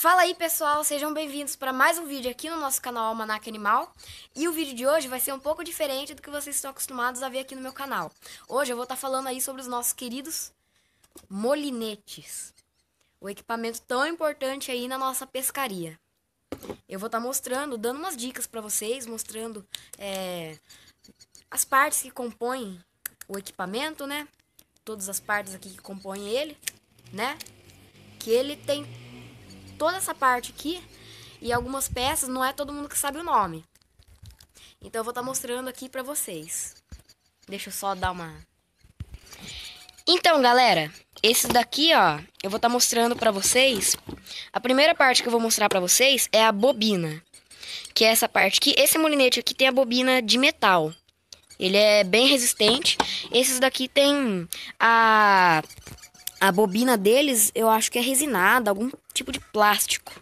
Fala aí pessoal, sejam bem-vindos para mais um vídeo aqui no nosso canal Almanac Animal E o vídeo de hoje vai ser um pouco diferente do que vocês estão acostumados a ver aqui no meu canal Hoje eu vou estar tá falando aí sobre os nossos queridos molinetes O equipamento tão importante aí na nossa pescaria Eu vou estar tá mostrando, dando umas dicas para vocês, mostrando é, as partes que compõem o equipamento, né? Todas as partes aqui que compõem ele, né? Que ele tem toda essa parte aqui e algumas peças não é todo mundo que sabe o nome. Então eu vou estar tá mostrando aqui pra vocês. Deixa eu só dar uma... Então, galera, esse daqui, ó, eu vou estar tá mostrando pra vocês. A primeira parte que eu vou mostrar pra vocês é a bobina. Que é essa parte aqui. Esse molinete aqui tem a bobina de metal. Ele é bem resistente. Esses daqui tem a a bobina deles, eu acho que é resinada, algum tipo de plástico.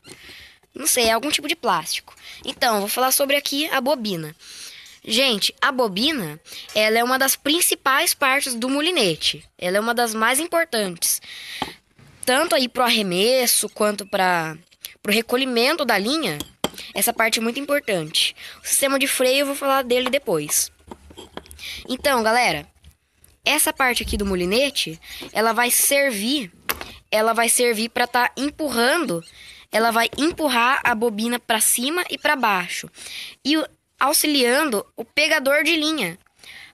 Não sei, é algum tipo de plástico. Então, vou falar sobre aqui a bobina. Gente, a bobina, ela é uma das principais partes do mulinete. Ela é uma das mais importantes. Tanto aí pro arremesso quanto para pro recolhimento da linha, essa parte é muito importante. O sistema de freio eu vou falar dele depois. Então, galera, essa parte aqui do mulinete, ela vai servir ela vai servir para estar tá empurrando, ela vai empurrar a bobina para cima e para baixo. E auxiliando o pegador de linha.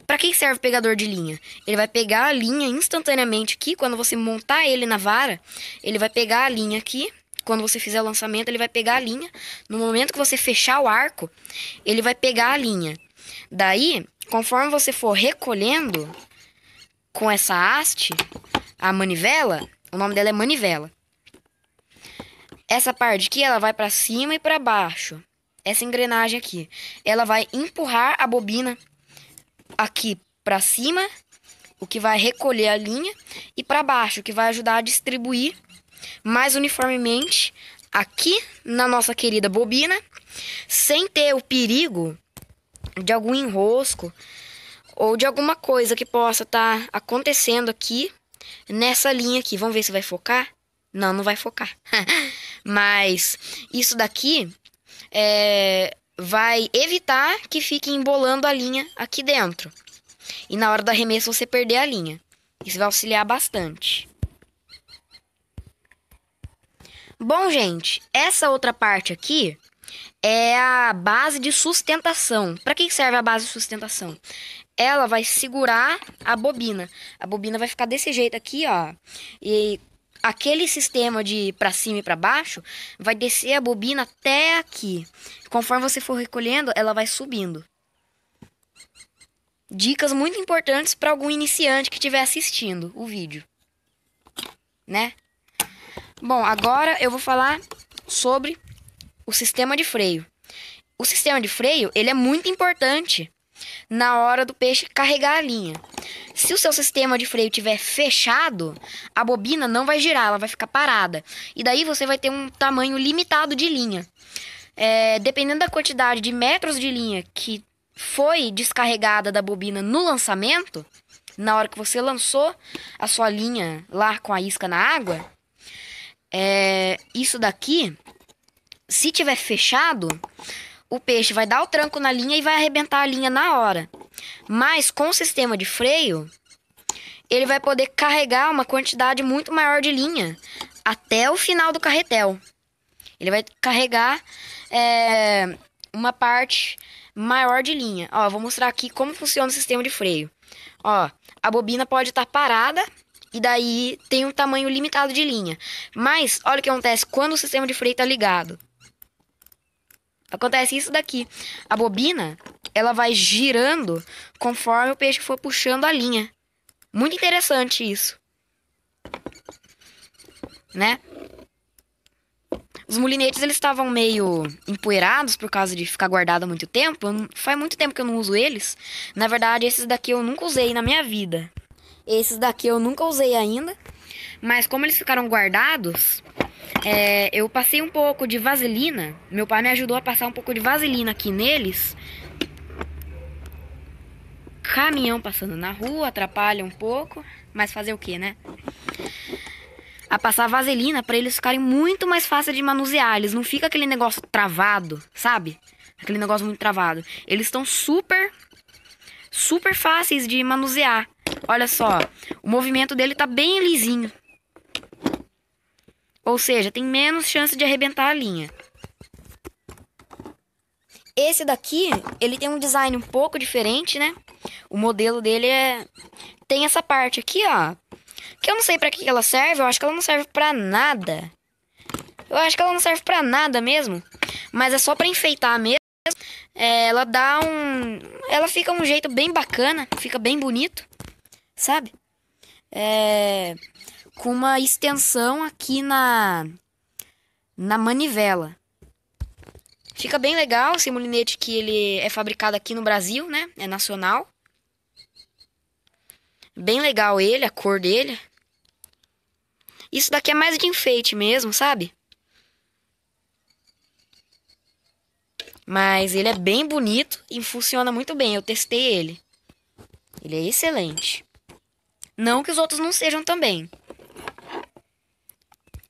Para que serve o pegador de linha? Ele vai pegar a linha instantaneamente aqui, quando você montar ele na vara, ele vai pegar a linha aqui. Quando você fizer o lançamento, ele vai pegar a linha. No momento que você fechar o arco, ele vai pegar a linha. Daí, conforme você for recolhendo com essa haste a manivela, o nome dela é manivela. Essa parte aqui, ela vai para cima e para baixo. Essa engrenagem aqui, ela vai empurrar a bobina aqui para cima, o que vai recolher a linha, e para baixo, o que vai ajudar a distribuir mais uniformemente aqui na nossa querida bobina, sem ter o perigo de algum enrosco ou de alguma coisa que possa estar tá acontecendo aqui nessa linha aqui. Vamos ver se vai focar? Não, não vai focar. Mas isso daqui é, vai evitar que fique embolando a linha aqui dentro. E na hora do arremesso você perder a linha. Isso vai auxiliar bastante. Bom, gente, essa outra parte aqui é a base de sustentação. Para que serve a base de sustentação? ela vai segurar a bobina. A bobina vai ficar desse jeito aqui, ó. E aquele sistema de para cima e para baixo vai descer a bobina até aqui. Conforme você for recolhendo, ela vai subindo. Dicas muito importantes para algum iniciante que estiver assistindo o vídeo. Né? Bom, agora eu vou falar sobre o sistema de freio. O sistema de freio, ele é muito importante na hora do peixe carregar a linha. Se o seu sistema de freio tiver fechado, a bobina não vai girar, ela vai ficar parada. E daí você vai ter um tamanho limitado de linha. É, dependendo da quantidade de metros de linha que foi descarregada da bobina no lançamento, na hora que você lançou a sua linha lá com a isca na água, é, isso daqui, se tiver fechado, o peixe vai dar o tranco na linha e vai arrebentar a linha na hora. Mas com o sistema de freio, ele vai poder carregar uma quantidade muito maior de linha até o final do carretel. Ele vai carregar é, uma parte maior de linha. Ó, vou mostrar aqui como funciona o sistema de freio. Ó, a bobina pode estar tá parada e daí tem um tamanho limitado de linha. Mas olha o que acontece quando o sistema de freio está ligado. Acontece isso daqui. A bobina, ela vai girando conforme o peixe for puxando a linha. Muito interessante isso. Né? Os mulinetes eles estavam meio empoeirados por causa de ficar guardado há muito tempo. Eu, faz muito tempo que eu não uso eles. Na verdade, esses daqui eu nunca usei na minha vida. Esses daqui eu nunca usei ainda. Mas como eles ficaram guardados, é, eu passei um pouco de vaselina. Meu pai me ajudou a passar um pouco de vaselina aqui neles. Caminhão passando na rua atrapalha um pouco, mas fazer o que, né? A passar vaselina para eles ficarem muito mais fáceis de manusear. Eles não fica aquele negócio travado, sabe? Aquele negócio muito travado. Eles estão super, super fáceis de manusear. Olha só, o movimento dele tá bem lisinho. Ou seja, tem menos chance de arrebentar a linha. Esse daqui, ele tem um design um pouco diferente, né? O modelo dele é tem essa parte aqui, ó, que eu não sei para que ela serve, eu acho que ela não serve para nada. Eu acho que ela não serve para nada mesmo, mas é só para enfeitar mesmo. É, ela dá um, ela fica um jeito bem bacana, fica bem bonito, sabe? É com uma extensão aqui na na manivela. Fica bem legal esse molinete que ele é fabricado aqui no Brasil, né? É nacional. Bem legal ele, a cor dele. Isso daqui é mais de enfeite mesmo, sabe? Mas ele é bem bonito e funciona muito bem. Eu testei ele. Ele é excelente. Não que os outros não sejam também.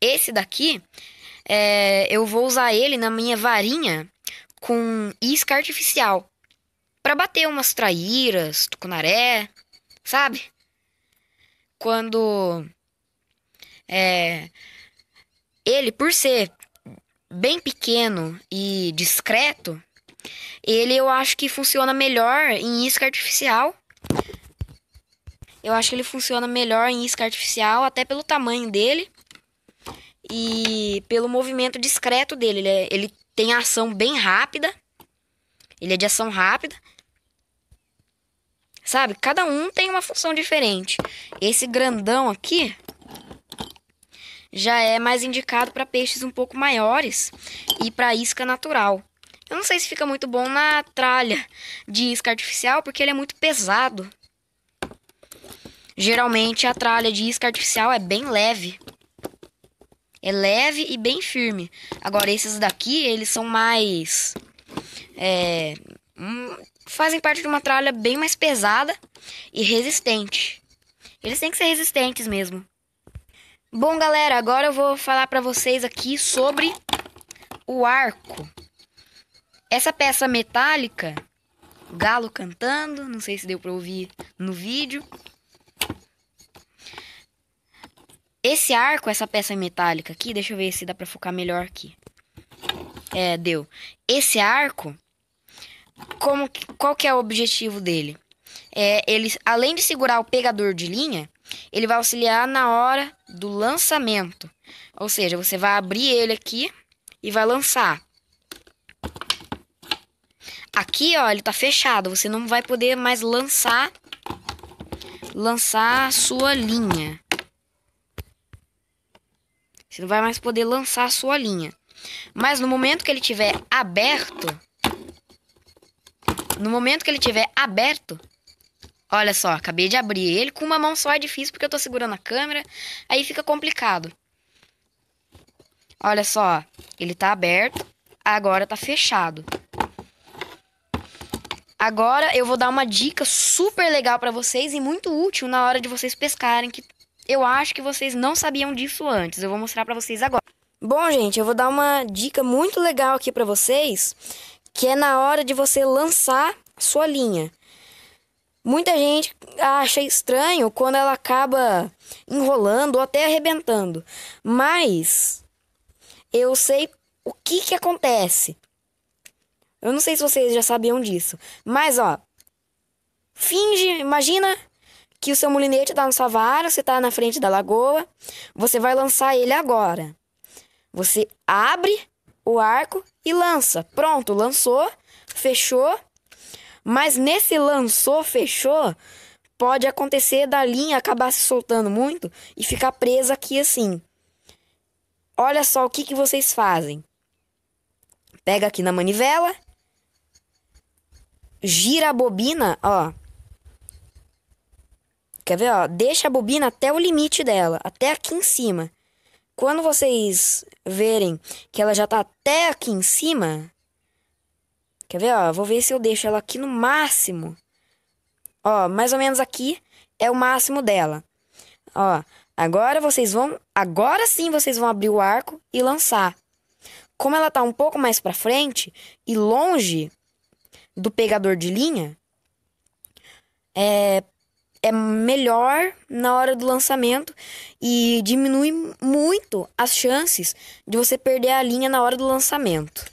Esse daqui, é, eu vou usar ele na minha varinha com isca artificial. para bater umas traíras, tucunaré, sabe? Quando. É, ele, por ser bem pequeno e discreto, ele eu acho que funciona melhor em isca artificial. Eu acho que ele funciona melhor em isca artificial, até pelo tamanho dele e pelo movimento discreto dele. Ele, é, ele tem ação bem rápida. Ele é de ação rápida. Sabe? Cada um tem uma função diferente. Esse grandão aqui já é mais indicado para peixes um pouco maiores e para isca natural. Eu não sei se fica muito bom na tralha de isca artificial porque ele é muito pesado. Geralmente a tralha de isca artificial é bem leve é leve e bem firme. Agora, esses daqui, eles são mais. É, hum, fazem parte de uma tralha bem mais pesada e resistente. Eles têm que ser resistentes mesmo. Bom, galera, agora eu vou falar para vocês aqui sobre o arco. Essa peça metálica, galo cantando, não sei se deu para ouvir no vídeo. Esse arco, essa peça metálica aqui, deixa eu ver se dá pra focar melhor aqui. É, deu. Esse arco, como, qual que é o objetivo dele? É, ele, além de segurar o pegador de linha, ele vai auxiliar na hora do lançamento. Ou seja, você vai abrir ele aqui e vai lançar. Aqui, ó, ele tá fechado, você não vai poder mais lançar lançar a sua linha. Você não vai mais poder lançar a sua linha. Mas no momento que ele tiver aberto, no momento que ele tiver aberto, olha só, acabei de abrir ele com uma mão só é difícil porque eu tô segurando a câmera, aí fica complicado. Olha só, ele tá aberto, agora tá fechado. Agora eu vou dar uma dica super legal para vocês e muito útil na hora de vocês pescarem, que eu acho que vocês não sabiam disso antes. Eu vou mostrar para vocês agora. Bom, gente, eu vou dar uma dica muito legal aqui para vocês, que é na hora de você lançar sua linha. Muita gente acha estranho quando ela acaba enrolando ou até arrebentando. Mas eu sei o que que acontece. Eu não sei se vocês já sabiam disso, mas ó, finge, imagina que o seu mulinete dá na sua vara, você está na frente da lagoa, você vai lançar ele agora. Você abre o arco e lança. Pronto, lançou, fechou. Mas nesse lançou, fechou, pode acontecer da linha acabar se soltando muito e ficar presa aqui assim. Olha só o que, que vocês fazem. Pega aqui na manivela, gira a bobina, ó. Quer ver, ó? Deixa a bobina até o limite dela, até aqui em cima. Quando vocês verem que ela já tá até aqui em cima, quer ver, ó? Vou ver se eu deixo ela aqui no máximo. Ó, mais ou menos aqui é o máximo dela. Ó, agora vocês vão, agora sim vocês vão abrir o arco e lançar. Como ela tá um pouco mais para frente e longe do pegador de linha, é, é melhor na hora do lançamento e diminui muito as chances de você perder a linha na hora do lançamento.